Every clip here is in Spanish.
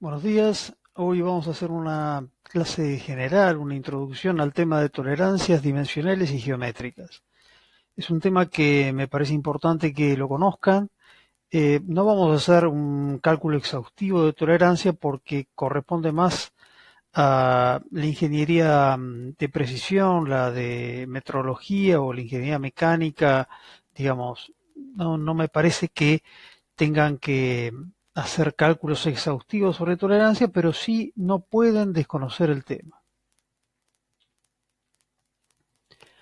Buenos días. Hoy vamos a hacer una clase general, una introducción al tema de tolerancias dimensionales y geométricas. Es un tema que me parece importante que lo conozcan. Eh, no vamos a hacer un cálculo exhaustivo de tolerancia porque corresponde más a la ingeniería mm, de precisión, la de metrología o la ingeniería mecánica, digamos, no me parece que tengan que hacer cálculos exhaustivos sobre tolerancia, pero sí no pueden desconocer el tema.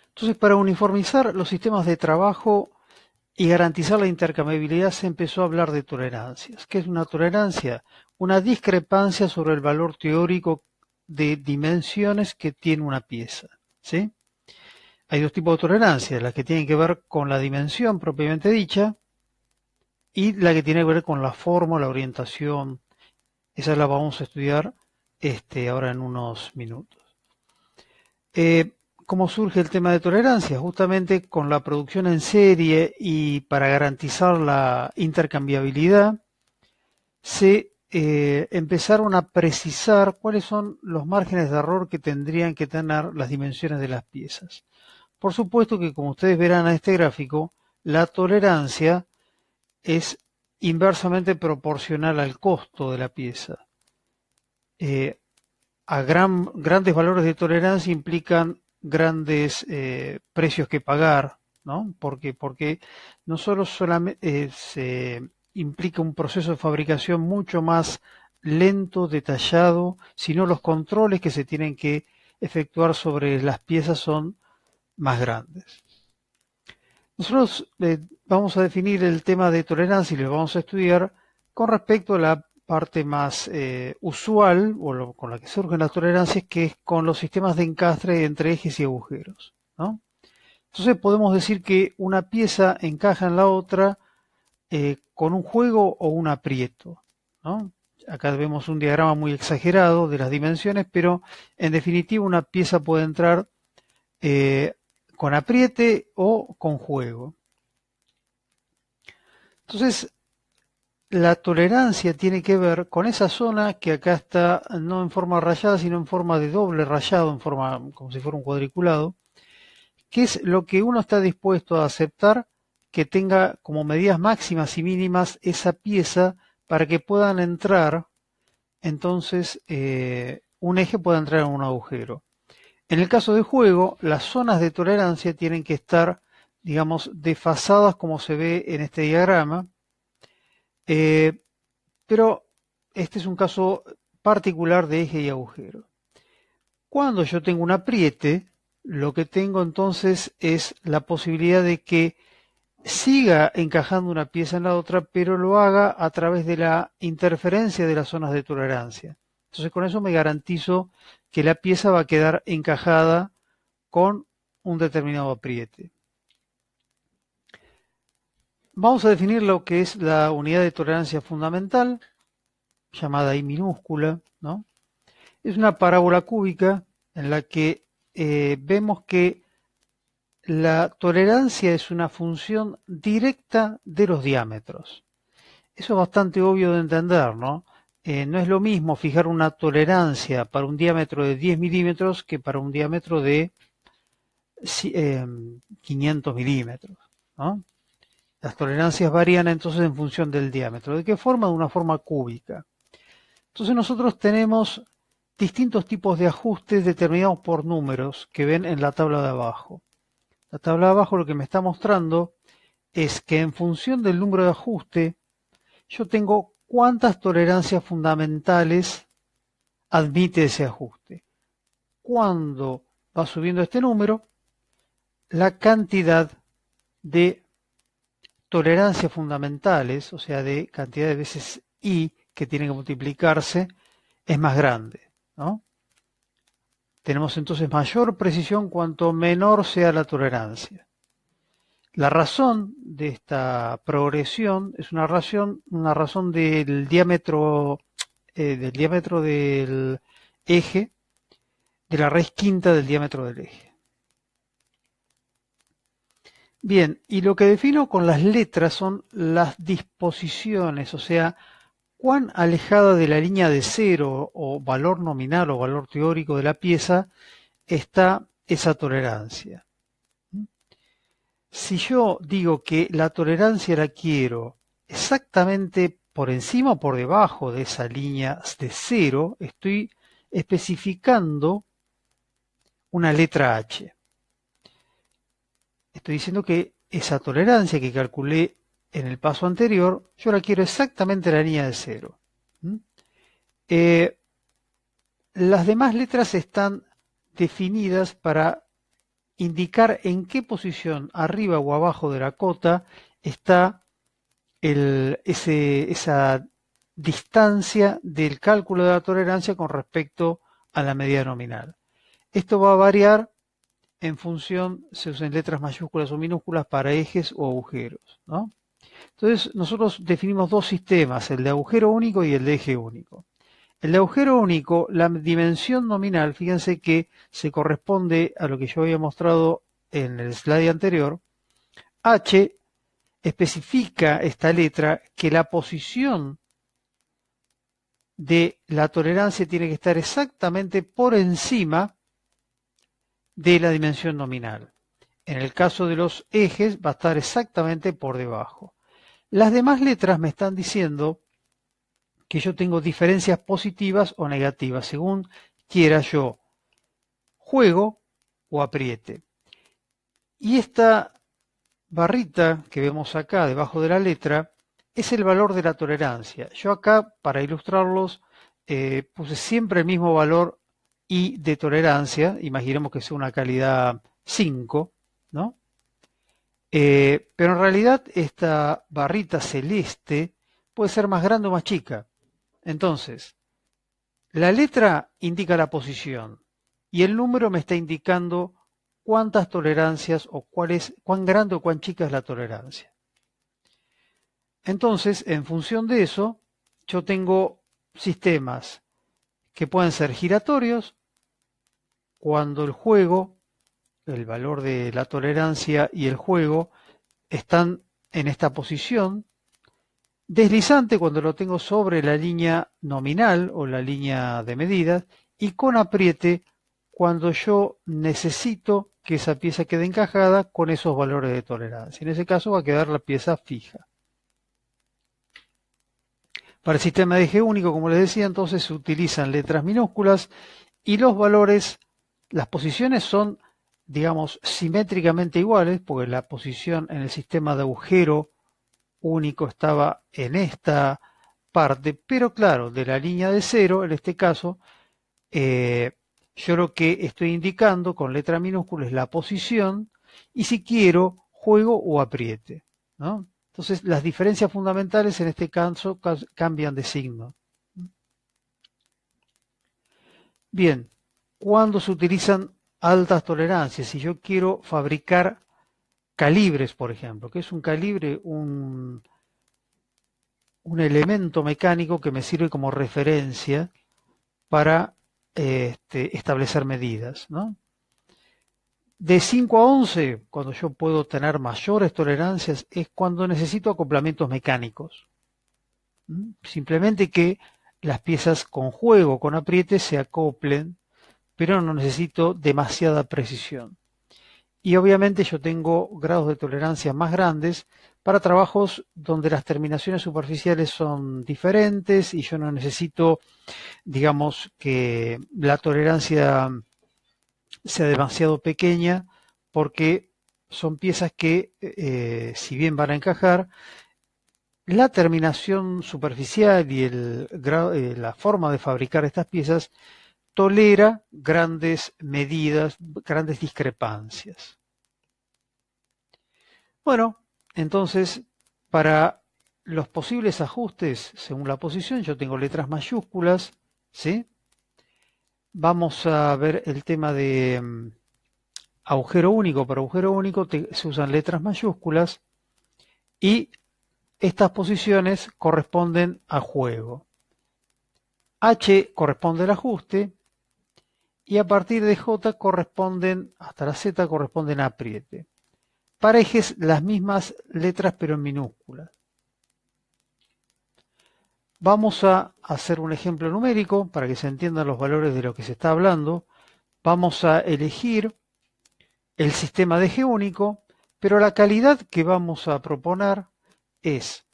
Entonces, para uniformizar los sistemas de trabajo y garantizar la intercambiabilidad, se empezó a hablar de tolerancias. ¿Qué es una tolerancia? Una discrepancia sobre el valor teórico de dimensiones que tiene una pieza. ¿sí? Hay dos tipos de tolerancias, las que tienen que ver con la dimensión propiamente dicha, y la que tiene que ver con la forma, la orientación. Esa la vamos a estudiar este, ahora en unos minutos. Eh, ¿Cómo surge el tema de tolerancia? Justamente con la producción en serie y para garantizar la intercambiabilidad, se eh, empezaron a precisar cuáles son los márgenes de error que tendrían que tener las dimensiones de las piezas. Por supuesto que como ustedes verán en este gráfico, la tolerancia es inversamente proporcional al costo de la pieza. Eh, a gran, grandes valores de tolerancia implican grandes eh, precios que pagar, ¿no? Porque, no solo solamente eh, se implica un proceso de fabricación mucho más lento, detallado, sino los controles que se tienen que efectuar sobre las piezas son más grandes. Nosotros vamos a definir el tema de tolerancia y lo vamos a estudiar con respecto a la parte más eh, usual o con la que surgen las tolerancias, que es con los sistemas de encastre entre ejes y agujeros. Entonces podemos decir que una pieza encaja en la otra eh, con un juego o un aprieto. Acá vemos un diagrama muy exagerado de las dimensiones, pero en definitiva una pieza puede entrar eh, con apriete o con juego. Entonces, la tolerancia tiene que ver con esa zona que acá está no en forma rayada, sino en forma de doble rayado, en forma como si fuera un cuadriculado, que es lo que uno está dispuesto a aceptar que tenga como medidas máximas y mínimas esa pieza para que puedan entrar, entonces eh, un eje pueda entrar en un agujero. En el caso de juego, las zonas de tolerancia tienen que estar, digamos, desfasadas como se ve en este diagrama. Eh, pero este es un caso particular de eje y agujero. Cuando yo tengo un apriete, lo que tengo entonces es la posibilidad de que siga encajando una pieza en la otra, pero lo haga a través de la interferencia de las zonas de tolerancia. Entonces con eso me garantizo que la pieza va a quedar encajada con un determinado apriete. Vamos a definir lo que es la unidad de tolerancia fundamental, llamada I minúscula. ¿no? Es una parábola cúbica en la que eh, vemos que la tolerancia es una función directa de los diámetros. Eso es bastante obvio de entender, ¿no? Eh, no es lo mismo fijar una tolerancia para un diámetro de 10 milímetros que para un diámetro de 500 em, milímetros. Las tolerancias varían entonces en función del diámetro. ¿De qué forma? De una forma cúbica. Entonces nosotros tenemos distintos tipos de ajustes determinados por números que ven en la tabla de abajo. La tabla de abajo lo que me está mostrando es que en función del número de ajuste yo tengo ¿Cuántas tolerancias fundamentales admite ese ajuste? Cuando va subiendo este número, la cantidad de tolerancias fundamentales, o sea, de cantidad de veces i que tienen que multiplicarse, es más grande. Tenemos entonces mayor precisión cuanto menor sea la tolerancia. La razón de esta progresión es una razón, una razón del diámetro eh, del diámetro del eje de la raíz quinta del diámetro del eje. Bien, y lo que defino con las letras son las disposiciones, o sea, cuán alejada de la línea de cero o valor nominal o valor teórico de la pieza está esa tolerancia si yo digo que la tolerancia la quiero exactamente por encima o por debajo de esa línea de cero, estoy especificando una letra H. Estoy diciendo que esa tolerancia que calculé en el paso anterior, yo la quiero exactamente en la línea de cero. Eh, las demás letras están definidas para indicar en qué posición, arriba o abajo de la cota, está esa distancia del cálculo de la tolerancia con respecto a la medida nominal. Esto va a variar en función, se usan letras mayúsculas o minúsculas para ejes o agujeros. Entonces, nosotros definimos dos sistemas, el de agujero único y el de eje único. El agujero único, la dimensión nominal, fíjense que se corresponde a lo que yo había mostrado en el slide anterior. H especifica esta letra que la posición de la tolerancia tiene que estar exactamente por encima de la dimensión nominal. En el caso de los ejes va a estar exactamente por debajo. Las demás letras me están diciendo que yo tengo diferencias positivas o negativas, según quiera yo juego o apriete. Y esta barrita que vemos acá debajo de la letra es el valor de la tolerancia. Yo acá, para ilustrarlos, eh, puse siempre el mismo valor y de tolerancia, imaginemos que sea una calidad 5, ¿no? Eh, pero en realidad esta barrita celeste puede ser más grande o más chica. Entonces, la letra indica la posición y el número me está indicando cuántas tolerancias o cuál es, cuán grande o cuán chica es la tolerancia. Entonces, en función de eso, yo tengo sistemas que pueden ser giratorios cuando el juego, el valor de la tolerancia y el juego están en esta posición deslizante cuando lo tengo sobre la línea nominal o la línea de medidas y con apriete cuando yo necesito que esa pieza quede encajada con esos valores de tolerancia. En ese caso va a quedar la pieza fija. Para el sistema de eje único, como les decía, entonces se utilizan letras minúsculas y los valores, las posiciones son, digamos, simétricamente iguales, porque la posición en el sistema de agujero único estaba en esta parte, pero claro, de la línea de cero, en este caso, eh, yo lo que estoy indicando con letra minúscula es la posición y si quiero juego o apriete. ¿no? Entonces las diferencias fundamentales en este caso cambian de signo. Bien, cuando se utilizan altas tolerancias, si yo quiero fabricar calibres, por ejemplo. que es un calibre? Un, un elemento mecánico que me sirve como referencia para este, establecer medidas. ¿no? De 5 a 11, cuando yo puedo tener mayores tolerancias, es cuando necesito acoplamientos mecánicos. ¿Mm? Simplemente que las piezas con juego, con apriete, se acoplen, pero no necesito demasiada precisión y obviamente yo tengo grados de tolerancia más grandes para trabajos donde las terminaciones superficiales son diferentes y yo no necesito, digamos, que la tolerancia sea demasiado pequeña porque son piezas que, eh, si bien van a encajar, la terminación superficial y el, eh, la forma de fabricar estas piezas tolera grandes medidas, grandes discrepancias. Bueno, entonces, para los posibles ajustes según la posición, yo tengo letras mayúsculas, ¿sí? Vamos a ver el tema de mm, agujero único. Para agujero único se usan letras mayúsculas y estas posiciones corresponden a juego. H corresponde al ajuste, y a partir de J corresponden, hasta la Z corresponden a apriete. Parejes las mismas letras pero en minúsculas. Vamos a hacer un ejemplo numérico para que se entiendan los valores de lo que se está hablando. Vamos a elegir el sistema de eje único, pero la calidad que vamos a proponer es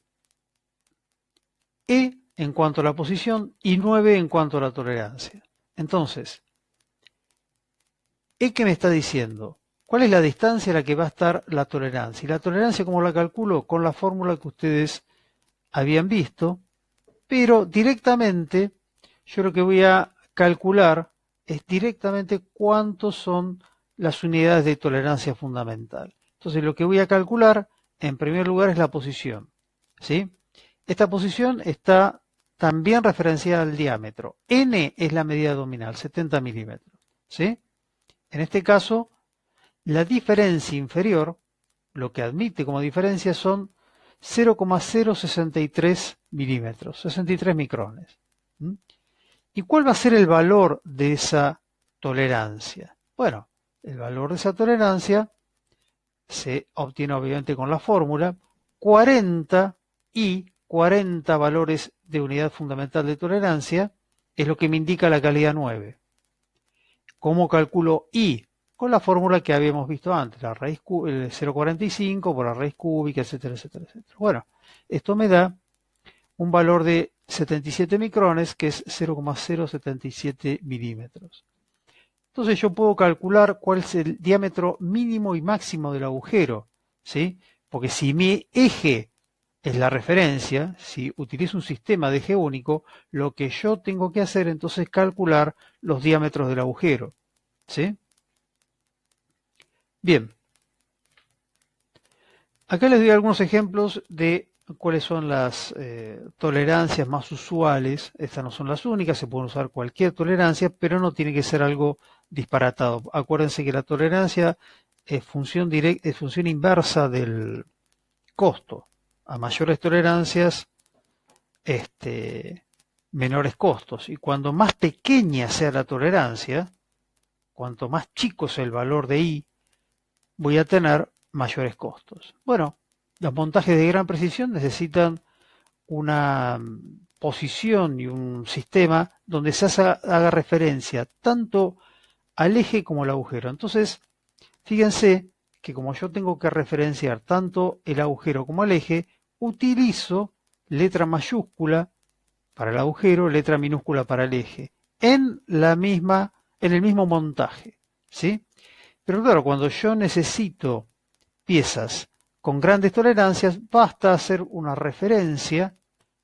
E en cuanto a la posición y 9 en cuanto a la tolerancia. Entonces, ¿Y qué me está diciendo? ¿Cuál es la distancia a la que va a estar la tolerancia? Y la tolerancia, como la calculo? Con la fórmula que ustedes habían visto, pero directamente yo lo que voy a calcular es directamente cuántos son las unidades de tolerancia fundamental. Entonces lo que voy a calcular en primer lugar es la posición. ¿sí? Esta posición está también referenciada al diámetro. N es la medida dominal, 70 milímetros. ¿sí? En este caso, la diferencia inferior, lo que admite como diferencia son 0,063 milímetros, 63 micrones. ¿Y cuál va a ser el valor de esa tolerancia? Bueno, el valor de esa tolerancia se obtiene obviamente con la fórmula 40 y 40 valores de unidad fundamental de tolerancia es lo que me indica la calidad 9. ¿Cómo calculo I? Con la fórmula que habíamos visto antes, la raíz el 0,45 por la raíz cúbica, etcétera, etcétera, etcétera. Bueno, esto me da un valor de 77 micrones, que es 0,077 milímetros. Entonces yo puedo calcular cuál es el diámetro mínimo y máximo del agujero, ¿sí? Porque si mi eje es la referencia, si utilizo un sistema de eje único, lo que yo tengo que hacer entonces es calcular los diámetros del agujero. ¿Sí? Bien. Acá les doy algunos ejemplos de cuáles son las eh, tolerancias más usuales. Estas no son las únicas, se pueden usar cualquier tolerancia, pero no tiene que ser algo disparatado. Acuérdense que la tolerancia es función, es función inversa del costo a mayores tolerancias, este, menores costos. Y cuando más pequeña sea la tolerancia, cuanto más chico sea el valor de I, voy a tener mayores costos. Bueno, los montajes de gran precisión necesitan una mm, posición y un sistema donde se haga referencia tanto al eje como al agujero. Entonces, fíjense que como yo tengo que referenciar tanto el agujero como el eje, utilizo letra mayúscula para el agujero, letra minúscula para el eje, en la misma, en el mismo montaje, ¿sí? Pero claro, cuando yo necesito piezas con grandes tolerancias, basta hacer una referencia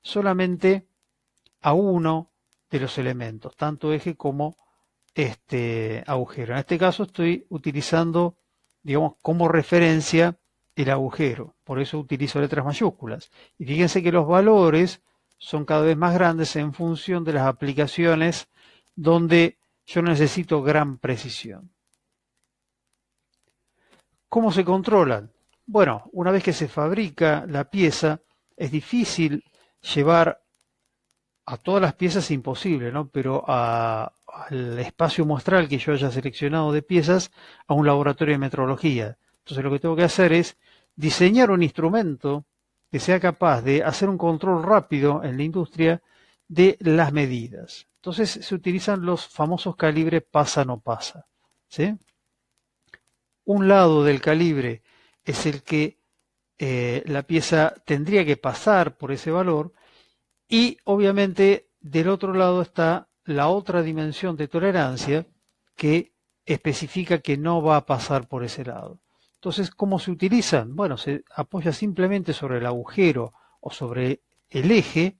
solamente a uno de los elementos, tanto eje como este agujero. En este caso estoy utilizando, digamos, como referencia el agujero. Por eso utilizo letras mayúsculas. Y fíjense que los valores son cada vez más grandes en función de las aplicaciones donde yo necesito gran precisión. ¿Cómo se controlan? Bueno, una vez que se fabrica la pieza, es difícil llevar a todas las piezas, imposible, ¿no? Pero al espacio muestral que yo haya seleccionado de piezas a un laboratorio de metrología. Entonces lo que tengo que hacer es diseñar un instrumento que sea capaz de hacer un control rápido en la industria de las medidas. Entonces se utilizan los famosos calibres pasa no pasa. Un lado del calibre es el que eh, la pieza tendría que pasar por ese valor y obviamente del otro lado está la otra dimensión de tolerancia que especifica que no va a pasar por ese lado. Entonces, ¿cómo se utilizan? Bueno, se apoya simplemente sobre el agujero o sobre el eje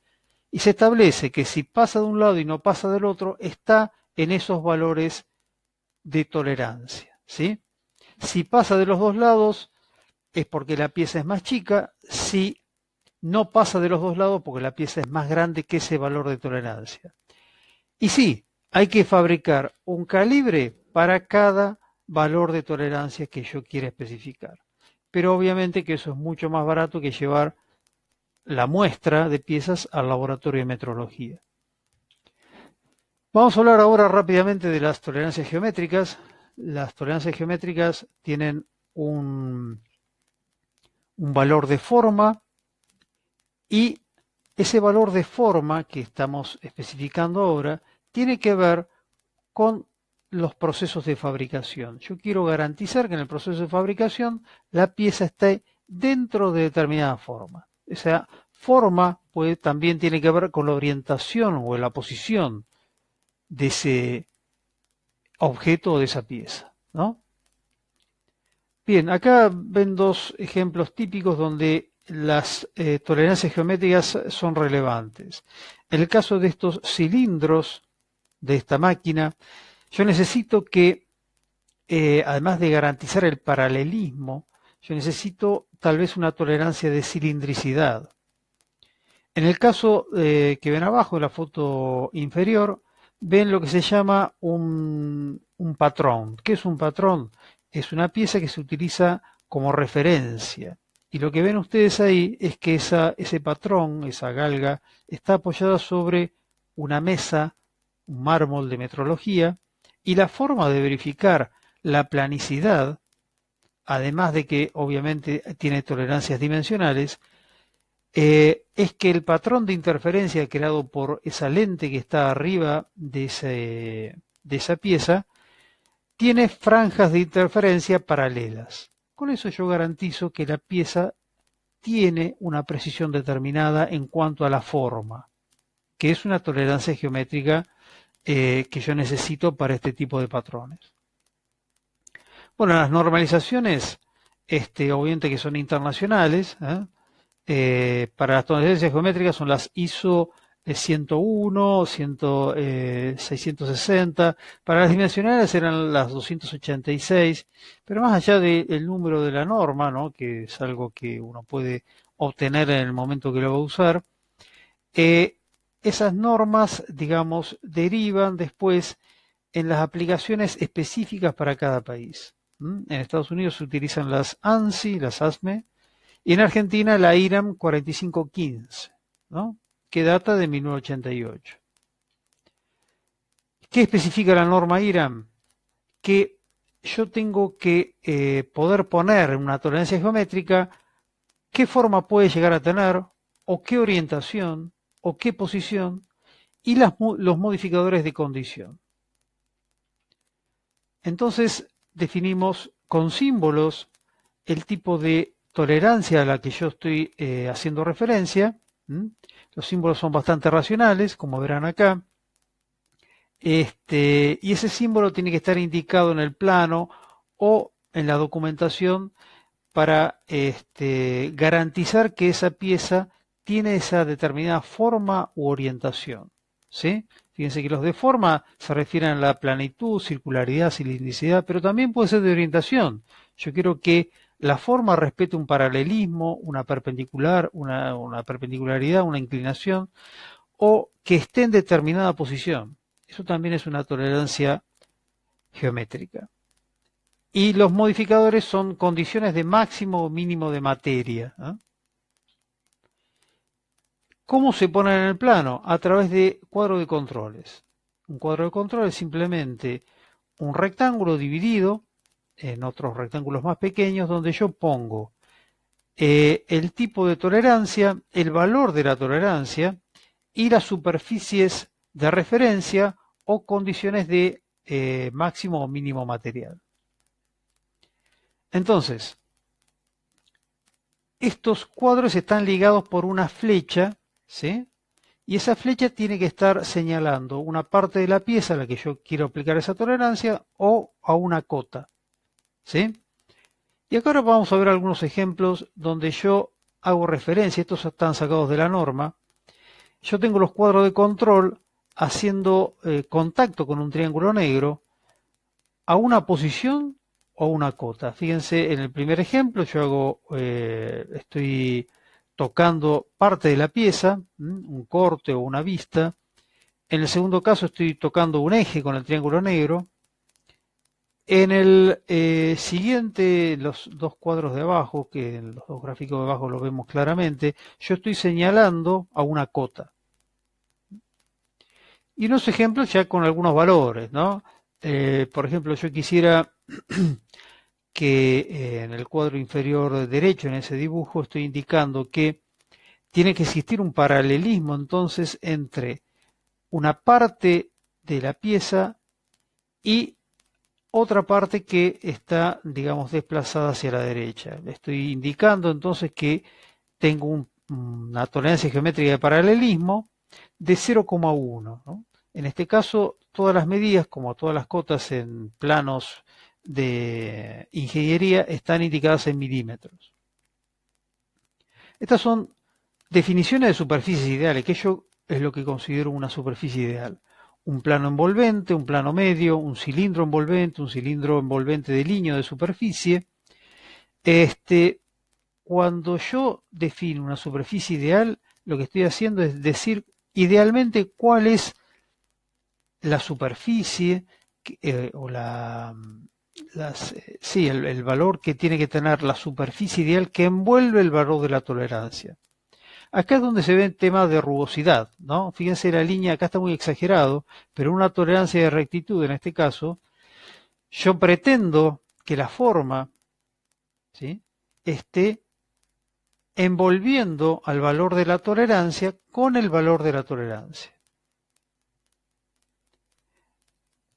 y se establece que si pasa de un lado y no pasa del otro, está en esos valores de tolerancia. ¿sí? Si pasa de los dos lados, es porque la pieza es más chica. Si no pasa de los dos lados, porque la pieza es más grande que ese valor de tolerancia. Y sí, hay que fabricar un calibre para cada valor de tolerancia que yo quiera especificar. Pero obviamente que eso es mucho más barato que llevar la muestra de piezas al laboratorio de metrología. Vamos a hablar ahora rápidamente de las tolerancias geométricas. Las tolerancias geométricas tienen un, un valor de forma y ese valor de forma que estamos especificando ahora tiene que ver con los procesos de fabricación. Yo quiero garantizar que en el proceso de fabricación la pieza esté dentro de determinada forma. Esa forma puede también tiene que ver con la orientación o la posición de ese objeto o de esa pieza. ¿no? Bien, acá ven dos ejemplos típicos donde las eh, tolerancias geométricas son relevantes. En el caso de estos cilindros de esta máquina, yo necesito que, eh, además de garantizar el paralelismo, yo necesito tal vez una tolerancia de cilindricidad. En el caso eh, que ven abajo, en la foto inferior, ven lo que se llama un, patrón. ¿Qué es un patrón? Es una pieza que se utiliza como referencia. Y lo que ven ustedes ahí es que esa, ese patrón, esa galga, está apoyada sobre una mesa, un mármol de metrología, y la forma de verificar la planicidad, además de que obviamente tiene tolerancias dimensionales, eh, es que el patrón de interferencia creado por esa lente que está arriba de, de esa pieza tiene franjas de interferencia paralelas. Con eso yo garantizo que la pieza tiene una precisión determinada en cuanto a la forma, que es una tolerancia geométrica eh, que yo necesito para este tipo de patrones. Bueno, las normalizaciones, este, obviamente que son internacionales, ¿eh? Eh, para las tonalidades geométricas son las ISO 101, 100, 660, para las dimensionales eran las 286, pero más allá del número de la norma, que es algo que uno puede obtener en el momento que lo va a usar, esas normas, digamos, derivan después en las aplicaciones específicas para cada país. ¿Mm? En Estados Unidos se utilizan las ANSI, las ASME, y en Argentina la IRAM 4515, ¿no? que data de 1988. ¿Qué especifica la norma IRAM? Que yo tengo que eh, poder poner en una tolerancia geométrica qué forma puede llegar a tener o qué orientación o qué posición y los modificadores de condición. Entonces definimos con símbolos el tipo de tolerancia a la que yo estoy eh, haciendo referencia. Los símbolos son bastante racionales, como verán acá. Este, y ese símbolo tiene que estar indicado en el plano o en la documentación para este, garantizar que esa pieza tiene esa determinada forma u orientación. ¿sí? Fíjense que los de forma se refieren a la planitud, circularidad, cilindricidad, pero también puede ser de orientación. Yo quiero que la forma respete un paralelismo, una perpendicular, una, perpendicularidad, una inclinación, o que esté en determinada posición. Eso también es una tolerancia geométrica. Y los modificadores son condiciones de máximo o mínimo de materia. ¿eh? ¿Cómo se ponen en el plano? A través de cuadro de controles. Un cuadro de controles es simplemente un rectángulo dividido en otros rectángulos más pequeños donde yo pongo eh, el tipo de tolerancia, el valor de la tolerancia y las superficies de referencia o condiciones de eh, máximo o mínimo material. Entonces, estos cuadros están ligados por una flecha ¿sí? Y esa flecha tiene que estar señalando una parte de la pieza a la que yo quiero aplicar esa tolerancia o a una cota, ¿sí? Y acá ahora vamos a ver algunos ejemplos donde yo hago referencia, estos están sacados de la norma. Yo tengo los cuadros de control haciendo eh, contacto con un triángulo negro a una posición o a una cota. Fíjense, en el primer ejemplo yo hago, eh, estoy tocando parte de la pieza, un corte o una vista. En el segundo caso estoy tocando un eje con el triángulo negro. En el eh, siguiente, los dos cuadros de abajo, que en los dos gráficos de abajo lo vemos claramente, yo estoy señalando a una cota. Y unos ejemplos ya con algunos valores, ¿no? Eh, por ejemplo, yo quisiera que eh, en el cuadro inferior derecho, en ese dibujo, estoy indicando que tiene que existir un paralelismo entonces entre una parte de la pieza y otra parte que está, digamos, desplazada hacia la derecha. estoy indicando entonces que tengo una tolerancia geométrica de paralelismo de 0,1. En este caso, todas las medidas, como todas las cotas en planos de ingeniería están indicadas en milímetros. Estas son definiciones de superficies ideales, que yo es lo que considero una superficie ideal. Un plano envolvente, un plano medio, un cilindro envolvente, un cilindro envolvente de liño de superficie. Este, cuando yo defino una superficie ideal, lo que estoy haciendo es decir idealmente cuál es la superficie eh, o la, eh, sí, el, valor que tiene que tener la superficie ideal que envuelve el valor de la tolerancia. Acá es donde se ve el tema de rugosidad, ¿no? Fíjense la línea, acá está muy exagerado, pero una tolerancia de rectitud en este caso, yo pretendo que la forma esté envolviendo al valor de la tolerancia con el valor de la tolerancia.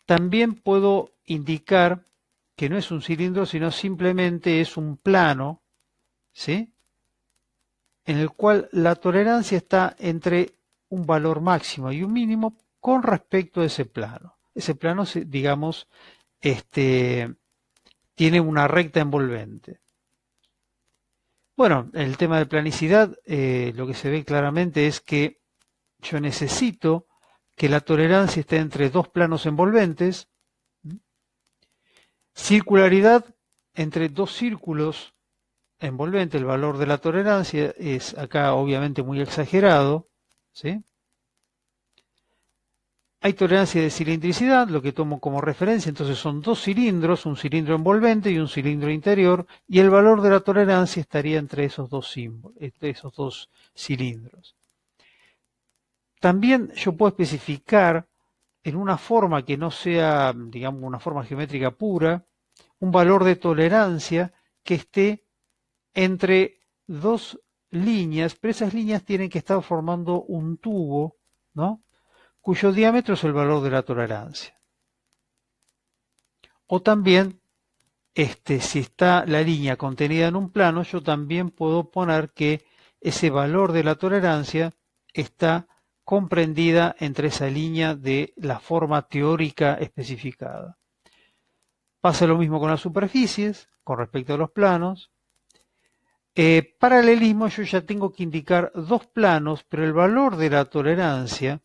También puedo indicar que no es un cilindro, sino simplemente es un plano, ¿sí? En el cual la tolerancia está entre un valor máximo y un mínimo con respecto a ese plano. Ese plano, digamos, este, tiene una recta envolvente. Bueno, el tema de planicidad, eh, lo que se ve claramente es que yo necesito que la tolerancia esté entre dos planos envolventes, Circularidad entre dos círculos envolvente. El valor de la tolerancia es acá obviamente muy exagerado. ¿sí? Hay tolerancia de cilindricidad, lo que tomo como referencia. Entonces son dos cilindros, un cilindro envolvente y un cilindro interior. Y el valor de la tolerancia estaría entre esos dos, símbolos, entre esos dos cilindros. También yo puedo especificar en una forma que no sea, digamos, una forma geométrica pura, un valor de tolerancia que esté entre dos líneas, pero esas líneas tienen que estar formando un tubo, ¿no? cuyo diámetro es el valor de la tolerancia. O también, este, si está la línea contenida en un plano, yo también puedo poner que ese valor de la tolerancia está comprendida entre esa línea de la forma teórica especificada. Pasa lo mismo con las superficies, con respecto a los planos. Eh, paralelismo, yo ya tengo que indicar dos planos, pero el valor de la tolerancia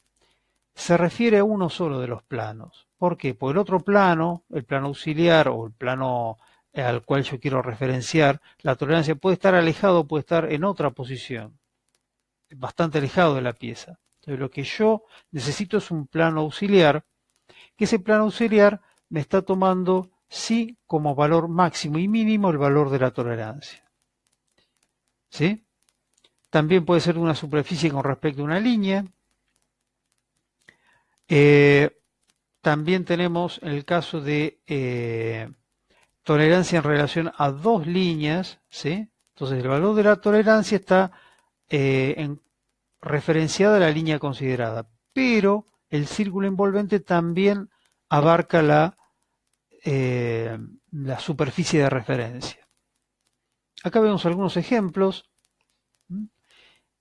se refiere a uno solo de los planos. ¿Por qué? Porque el otro plano, el plano auxiliar o el plano al cual yo quiero referenciar, la tolerancia puede estar alejado, puede estar en otra posición, bastante alejado de la pieza lo que yo necesito es un plano auxiliar, que ese plano auxiliar me está tomando sí como valor máximo y mínimo el valor de la tolerancia. ¿Sí? También puede ser una superficie con respecto a una línea. Eh, también tenemos el caso de eh, tolerancia en relación a dos líneas. ¿sí? Entonces el valor de la tolerancia está eh, en referenciada la línea considerada, pero el círculo envolvente también abarca la, eh, la superficie de referencia. Acá vemos algunos ejemplos.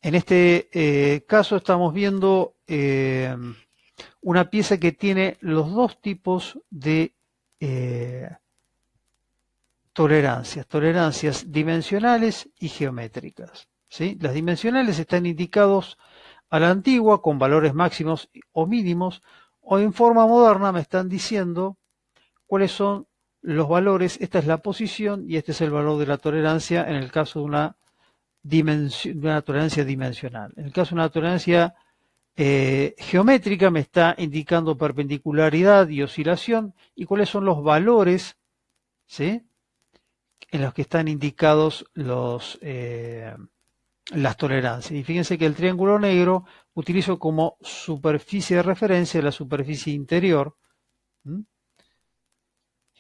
En este eh, caso estamos viendo eh, una pieza que tiene los dos tipos de tolerancias, tolerancias dimensionales y geométricas. Las dimensionales están indicados a la antigua con valores máximos o mínimos o en forma moderna me están diciendo cuáles son los valores, esta es la posición y este es el valor de la tolerancia en el caso de una, tolerancia dimensional. En el caso de una tolerancia eh, geométrica me está indicando perpendicularidad y oscilación y cuáles son los valores en los que están indicados los, eh, las tolerancias. Y fíjense que el triángulo negro utilizo como superficie de referencia la superficie interior.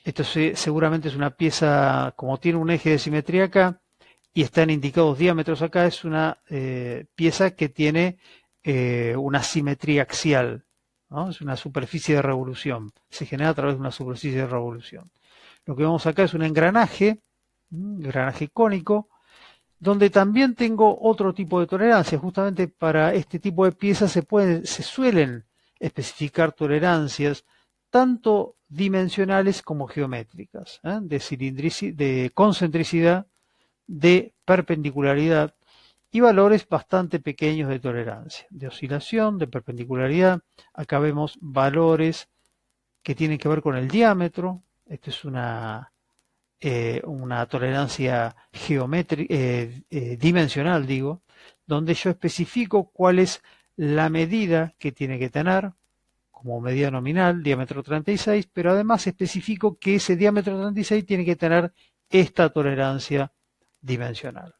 Esto seguramente es una pieza, como tiene un eje de simetría acá y están indicados diámetros acá, es una eh, pieza que tiene eh, una simetría axial. Es una superficie de revolución. Se genera a través de una superficie de revolución. Lo que vemos acá es un engranaje, un engranaje cónico, donde también tengo otro tipo de tolerancia. Justamente para este tipo de piezas se, pueden, se suelen especificar tolerancias tanto dimensionales como geométricas, ¿eh? de de, de concentricidad, de perpendicularidad y valores bastante pequeños de tolerancia, de oscilación, de perpendicularidad. Acá vemos valores que tienen que ver con el diámetro. Esta es una eh, una tolerancia geométrica, eh, eh, dimensional, digo, donde yo especifico cuál es la medida que tiene que tener como medida nominal, diámetro 36, pero además especifico que ese diámetro 36 tiene que tener esta tolerancia dimensional.